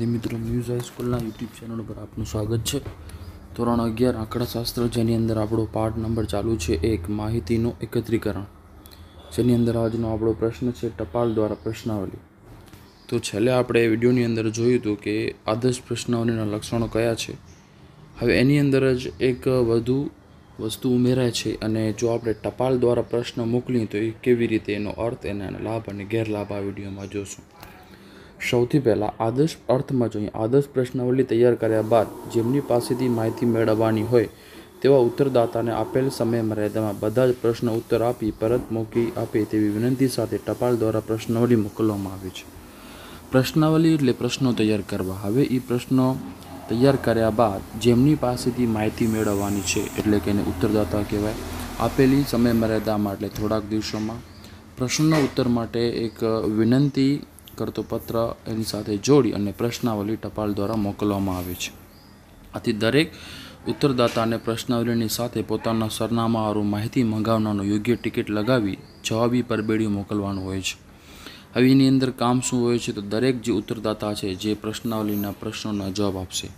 વિદ્યાર્થી મિત્રો news હાઈસ્કૂલના YouTube channel પર આપનું સ્વાગત છે ધોરણ અગિયાર આંકડાશાસ્ત્ર જેની અંદર આપણો પાઠ નંબર ચાલુ છે એક માહિતીનું એકત્રીકરણ જેની અંદર આજનો આપણો પ્રશ્ન છે ટપાલ દ્વારા પ્રશ્નાવલી તો છેલ્લે આપણે વિડીયોની અંદર જોયું હતું કે આદર્શ પ્રશ્નાવલીના લક્ષણો કયા છે હવે એની અંદર જ એક વધુ વસ્તુ ઉમેરાય છે અને જો આપણે ટપાલ દ્વારા પ્રશ્ન મોકલીએ તો એ કેવી રીતે એનો અર્થ એના લાભ અને ગેરલાભ આ વિડીયોમાં જોશું સૌથી પહેલાં આદર્શ અર્થમાં જોઈએ આદર્શ પ્રશ્નાવલી તૈયાર કર્યા બાદ જેમની પાસેથી માહિતી મેળવવાની હોય તેવા ઉત્તરદાતાને આપેલ સમય મર્યાદામાં બધા જ પ્રશ્નો ઉત્તર આપી પરત મોકલી આપે તેવી વિનંતી સાથે ટપાલ દ્વારા પ્રશ્નાવલી મોકલવામાં આવે છે પ્રશ્નાવલી એટલે પ્રશ્નો તૈયાર કરવા હવે એ પ્રશ્નો તૈયાર કર્યા બાદ જેમની પાસેથી માહિતી મેળવવાની છે એટલે કે એને ઉત્તરદાતા કહેવાય આપેલી સમય મર્યાદામાં એટલે થોડાક દિવસોમાં પ્રશ્નના ઉત્તર માટે એક વિનંતી કરતો પત્ર એની સાથે જોડી અને પ્રશ્નાવલી ટપાલ દ્વારા મોકલવામાં આવે છે આથી દરેક ઉત્તરદાતાને પ્રશ્નાવલીની સાથે પોતાના સરનામાવાળું માહિતી મંગાવનારનું યોગ્ય ટિકિટ લગાવી જવાબી પરબેડી મોકલવાનું હોય છે હવે એની અંદર કામ શું હોય છે તો દરેક જે ઉત્તરદાતા છે જે પ્રશ્નાવલીના પ્રશ્નોના જવાબ આપશે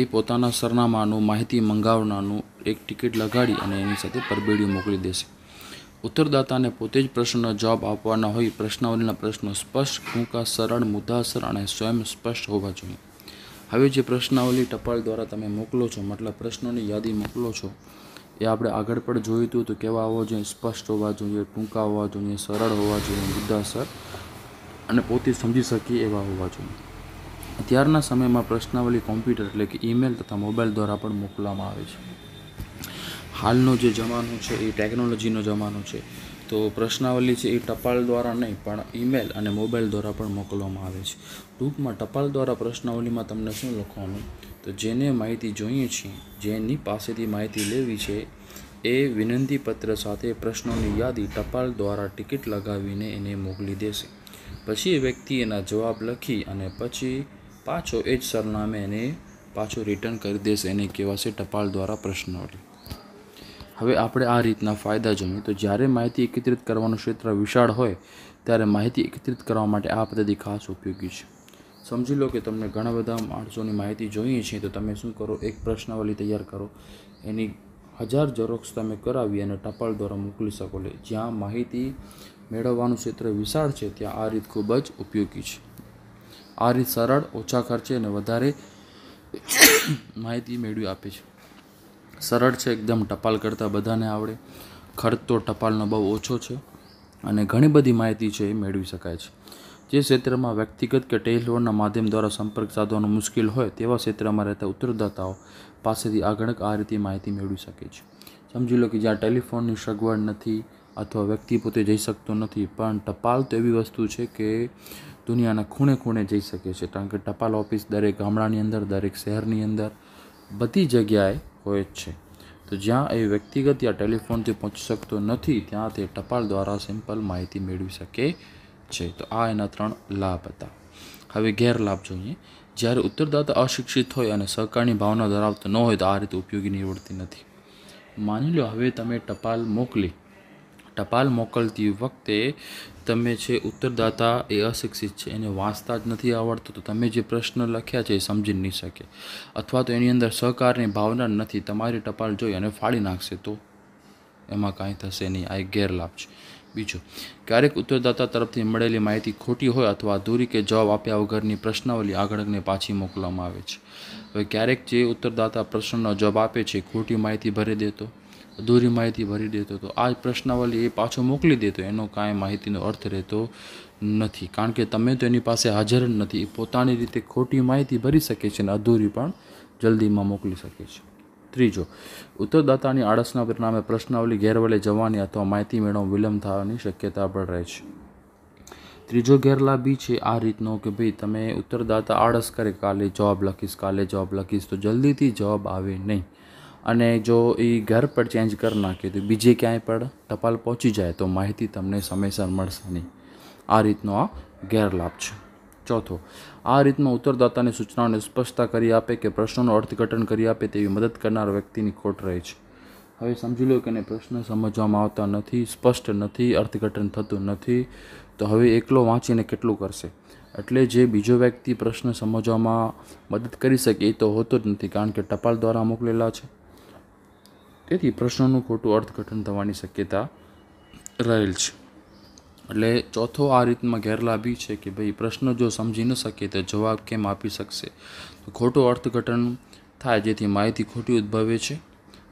એ પોતાના સરનામાનું માહિતી મંગાવનારનું એક ટિકિટ લગાડી અને એની સાથે પરબેડી મોકલી દેશે ઉત્તરદાતાને પોતે જ પ્રશ્નનો જવાબ આપવાના હોય પ્રશ્નાવલીના પ્રશ્નો સ્પષ્ટ ટૂંકા સરળ મુદ્દાસર અને સ્વયં સ્પષ્ટ હોવા જોઈએ હવે જે પ્રશ્નાવલી ટપાલ દ્વારા તમે મોકલો છો મતલબ પ્રશ્નોની યાદી મોકલો છો એ આપણે આગળ પણ જોયું હતું તો કેવા હોવા જોઈએ સ્પષ્ટ હોવા જોઈએ ટૂંકા હોવા જોઈએ સરળ હોવા જોઈએ મુદ્દાસર અને પોતે સમજી શકીએ એવા હોવા જોઈએ અત્યારના સમયમાં પ્રશ્નાવલી કોમ્પ્યુટર એટલે કે ઈમેલ તથા મોબાઈલ દ્વારા પણ મોકલવામાં આવે છે હાલનો જે જમાનો છે એ ટેકનોલોજીનો જમાનો છે તો પ્રશ્નાવલી છે એ ટપાલ દ્વારા નહીં પણ ઈમેલ અને મોબાઈલ દ્વારા પણ મોકલવામાં આવે છે ટૂંકમાં ટપાલ દ્વારા પ્રશ્નાવલીમાં તમને શું લખવાનું તો જેને માહિતી જોઈએ છીએ જેની પાસેથી માહિતી લેવી છે એ વિનંતીપત્ર સાથે પ્રશ્નોની યાદી ટપાલ દ્વારા ટિકિટ લગાવીને એને મોકલી દેશે પછી એ વ્યક્તિ એના જવાબ લખી અને પછી પાછો એ જ સરનામે એને પાછો રિટર્ન કરી દેશે એને કહેવાશે ટપાલ દ્વારા પ્રશ્નાવલી હવે આપણે આ રીતના ફાયદા જોઈએ તો જ્યારે માહિતી એકત્રિત કરવાનું ક્ષેત્ર વિશાળ હોય ત્યારે માહિતી એકત્રિત કરવા માટે આ પદ્ધતિ ખાસ ઉપયોગી છે સમજી લો કે તમને ઘણા બધા માણસોની માહિતી જોઈએ છે તો તમે શું કરો એક પ્રશ્નાવલી તૈયાર કરો એની હજાર ઝેરોક્ષ તમે કરાવી અને ટપાલ દ્વારા મોકલી શકો એટલે જ્યાં માહિતી મેળવવાનું ક્ષેત્ર વિશાળ છે ત્યાં આ રીત ખૂબ જ ઉપયોગી છે આ રીત સરળ ઓછા ખર્ચે અને વધારે માહિતી મેળવી આપે છે સરળ છે એકદમ ટપાલ કરતાં બધાને આવડે ખર્ચ તો ટપાલનો બહુ ઓછો છે અને ઘણી બધી માહિતી છે એ મેળવી શકાય છે જે ક્ષેત્રમાં વ્યક્તિગત કે ટેલિફોનના માધ્યમ દ્વારા સંપર્ક સાધવાનો મુશ્કેલ હોય તેવા ક્ષેત્રમાં રહેતા ઉત્તરદાતાઓ પાસેથી આગણક આ રીતે માહિતી મેળવી શકે છે સમજી લો કે જ્યાં ટેલિફોનની સગવડ નથી અથવા વ્યક્તિ પોતે જઈ શકતો નથી પણ ટપાલ તો એવી વસ્તુ છે કે દુનિયાના ખૂણે ખૂણે જઈ શકે છે કારણ કે ટપાલ ઓફિસ દરેક ગામડાની અંદર દરેક શહેરની અંદર બધી જગ્યાએ હોય જ છે તો જ્યાં એ વ્યક્તિગત યા ટેલિફોનથી પહોંચી શકતો નથી ત્યાં તે ટપાલ દ્વારા સિમ્પલ માહિતી મેળવી શકે છે તો આ એના ત્રણ લાભ હતા હવે ગેરલાભ જોઈએ જ્યારે ઉત્તરદાતા અશિક્ષિત હોય અને સહકારની ભાવના ધરાવતો ન હોય તો આ રીતે ઉપયોગી નીવડતી નથી માની લો હવે તમે ટપાલ મોકલી ટપાલ મોકલતી વખતે તમે છે ઉત્તરદાતા એ અશિક્ષિત છે એને વાંચતા જ નથી આવડતું તો તમે જે પ્રશ્ન લખ્યા છે એ સમજી નહીં શકે અથવા તો એની અંદર સહકારની ભાવના નથી તમારી ટપાલ જોઈ અને ફાડી નાખશે તો એમાં કાંઈ થશે નહીં આ એક ગેરલાભ છે બીજો ક્યારેક ઉત્તરદાતા તરફથી મળેલી માહિતી ખોટી હોય અથવા અધૂરી કે જવાબ આપ્યા વગરની પ્રશ્નાવલી આગળને પાછી મોકલવામાં આવે છે હવે ક્યારેક જે ઉત્તરદાતા પ્રશ્નનો જવાબ આપે છે ખોટી માહિતી ભરી દેતો અધૂરી માહિતી ભરી દેતો હતો આ પ્રશ્નાવલી એ પાછો મોકલી દેતો એનો કાંઈ માહિતીનો અર્થ રહેતો નથી કારણ કે તમે તો એની પાસે હાજર જ નથી પોતાની રીતે ખોટી માહિતી ભરી શકે છે અને અધૂરી પણ જલ્દીમાં મોકલી શકે છે ત્રીજો ઉત્તરદાતાની આળસના પરિણામે પ્રશ્નાવલી ગેરવલે જવાની અથવા માહિતી મેળવવા વિલંબ થવાની શક્યતા પણ રહે છે ત્રીજો ગેરલાભી છે આ રીતનો કે ભાઈ તમે ઉત્તરદાતા આળસ કરે કાલે જવાબ લખીશ કાલે જવાબ લખીશ તો જલ્દીથી જવાબ આવે નહીં અને જો એ ઘર પર ચેન્જ કરી નાખ્યું તો બીજે ક્યાંય પણ ટપાલ પહોંચી જાય તો માહિતી તમને સમયસર મળશે નહીં આ રીતનો આ ગેરલાભ છે ચોથો આ રીતમાં ઉત્તરદાતાની સૂચનાઓને સ્પષ્ટતા કરી આપે કે પ્રશ્નોનું અર્થઘટન કરી આપે તેવી મદદ કરનાર વ્યક્તિની ખોટ રહે છે હવે સમજી લો કે એને પ્રશ્ન સમજવામાં આવતા નથી સ્પષ્ટ નથી અર્થઘટન થતું નથી તો હવે એકલો વાંચીને કેટલું કરશે એટલે જે બીજો વ્યક્તિ પ્રશ્ન સમજવામાં મદદ કરી શકે એ તો હોતો જ નથી કારણ કે ટપાલ દ્વારા મોકલેલા છે તેથી પ્રશ્નોનું ખોટું અર્થઘટન થવાની શક્યતા રહેલ છે એટલે ચોથો આ રીતમાં ગેરલાભી છે કે ભાઈ પ્રશ્ન જો સમજી ન શકે તો જવાબ કેમ આપી શકશે તો ખોટું અર્થઘટન થાય જેથી માહિતી ખોટી ઉદ્ભવે છે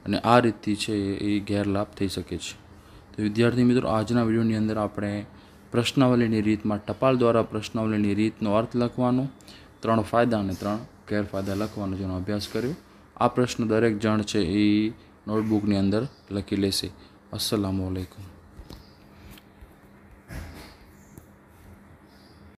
અને આ રીતથી છે એ ગેરલાભ થઈ શકે છે તો વિદ્યાર્થી મિત્રો આજના વિડીયોની અંદર આપણે પ્રશ્નાવલીની રીતમાં ટપાલ દ્વારા પ્રશ્નાવલીની રીતનો અર્થ લખવાનો ત્રણ ફાયદા અને ત્રણ ગેરફાયદા લખવાનો જેનો અભ્યાસ કર્યો આ પ્રશ્ન દરેક જણ છે એ નોટબુકની અંદર લખી લેશે અસલામ વાલેકુમ